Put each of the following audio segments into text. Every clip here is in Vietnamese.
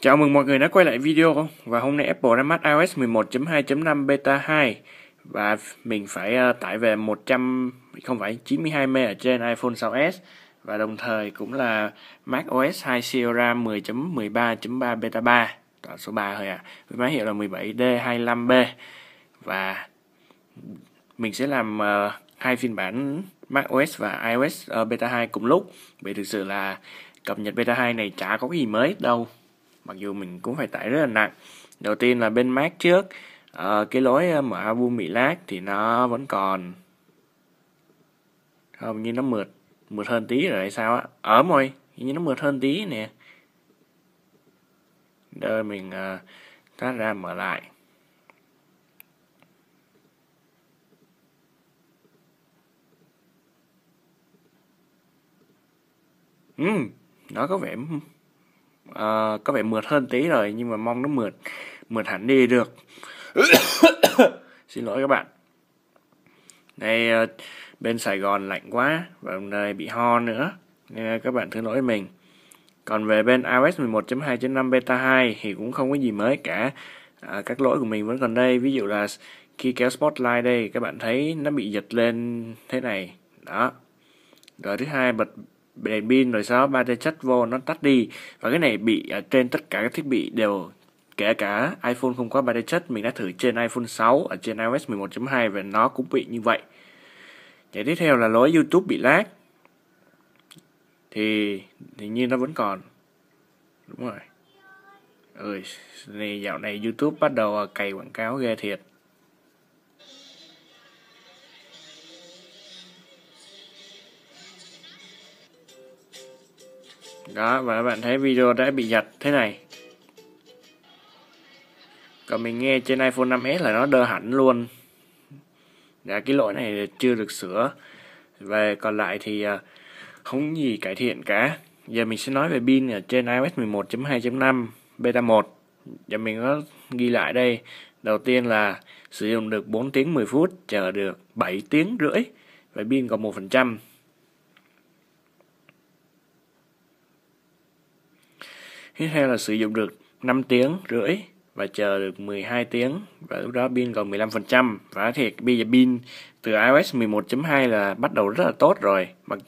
Chào mừng mọi người đã quay lại video và hôm nay Apple ra mắt iOS 11.2.5 beta 2 và mình phải ờ, tải về 100 không phải 92 MB ở trên iPhone 6s và đồng thời cũng là Mac OS 2 Sierra 10.13.3 beta 3 tọa số 3 thôi à với máy hiệu là 17D25B và mình sẽ làm uh, hai phiên bản Mac OS và iOS uh, beta 2 cùng lúc vì thực sự là cập nhật beta 2 này chả có gì mới đâu mặc dù mình cũng phải tải rất là nặng đầu tiên là bên Mac trước à, cái lối ờ, mở album bị lag thì nó vẫn còn không như nó mượt mượt hơn tí rồi hay sao á ở ờ, môi như nó mượt hơn tí nè đây mình uh, thoát ra mở lại ừ nó có vẻ uh, có vẻ mượt hơn tí rồi nhưng mà mong nó mượt mượt hẳn đi được xin lỗi các bạn đây uh, bên Sài Gòn lạnh quá và hôm nay bị ho nữa nên là các bạn thứ lỗi mình còn về bên iOS 11.2.5 beta 2 thì cũng không có gì mới cả à, các lỗi của mình vẫn còn đây ví dụ là khi kéo spotlight đây các bạn thấy nó bị giật lên thế này đó rồi thứ hai bật đèn pin rồi sau đó ba chất vô nó tắt đi và cái này bị ở à, trên tất cả các thiết bị đều kể cả iPhone không có ba tia chất mình đã thử trên iPhone 6 ở trên iOS 11.2 và nó cũng bị như vậy cái tiếp theo là lỗi YouTube bị lag thì thì như nó vẫn còn đúng rồi ơi ừ, dạo này YouTube bắt đầu à, cày quảng cáo ghê thiệt đó và các bạn thấy video đã bị giật thế này còn mình nghe trên iPhone 5s là nó đơ hẳn luôn đã dạ, cái lỗi này chưa được sửa về còn lại thì à, không gì cải thiện cả giờ mình sẽ nói về pin ở trên iOS 11.2.5 beta 1 giờ mình có ghi lại đây đầu tiên là sử dụng được 4 tiếng 10 phút chờ được 7 tiếng rưỡi và pin còn 1% Tiếp theo là sử dụng được 5 tiếng rưỡi và chờ được 12 tiếng và lúc đó pin còn 15% và thiệt bây giờ pin từ iOS 11.2 là bắt đầu rất là tốt rồi mặc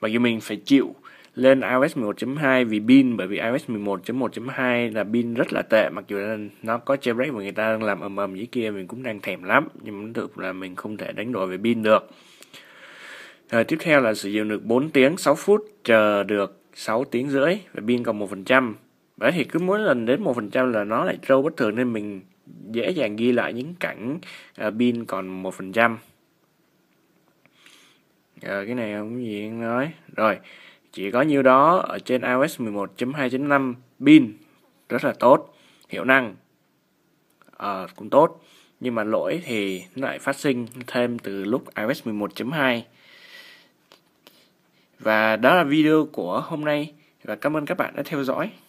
mặc dù mình phải chịu lên iOS 11.2 vì pin bởi vì iOS 11.1.2 là pin rất là tệ mặc dù là nó có jailbreak mà người ta đang làm ầm ầm dưới kia mình cũng đang thèm lắm nhưng mà được là mình không thể đánh đổi về pin được rồi tiếp theo là sử dụng được 4 tiếng 6 phút chờ được 6 tiếng rưỡi và pin còn 1% bởi thì cứ mỗi lần đến một phần trăm là nó lại trâu bất thường nên mình dễ dàng ghi lại những cảnh uh, pin còn một phần trăm ờ, cái này không gì nói rồi chỉ có nhiêu đó ở trên iOS 11.2.5 pin rất là tốt hiệu năng à, cũng tốt nhưng mà lỗi thì nó lại phát sinh thêm từ lúc iOS 11.2 và đó là video của hôm nay và cảm ơn các bạn đã theo dõi